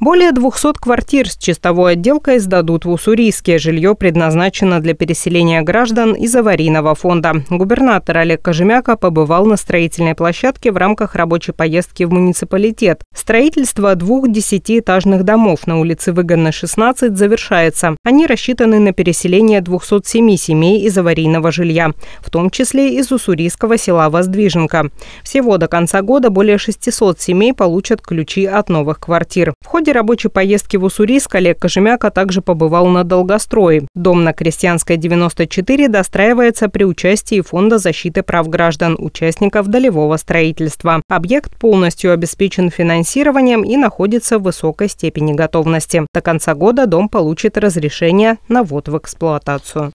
Более 200 квартир с чистовой отделкой сдадут в Уссурийске. Жилье предназначено для переселения граждан из аварийного фонда. Губернатор Олег Кожемяка побывал на строительной площадке в рамках рабочей поездки в муниципалитет. Строительство двух десятиэтажных домов на улице Выгодно, 16 завершается. Они рассчитаны на переселение 207 семей из аварийного жилья, в том числе из уссурийского села Воздвиженка. Всего до конца года более 600 семей получат ключи от новых квартир. В ходе ходе рабочей поездки в Уссурийск Олег Кожемяка также побывал на Долгострое. Дом на Крестьянской 94 достраивается при участии Фонда защиты прав граждан, участников долевого строительства. Объект полностью обеспечен финансированием и находится в высокой степени готовности. До конца года дом получит разрешение на ввод в эксплуатацию.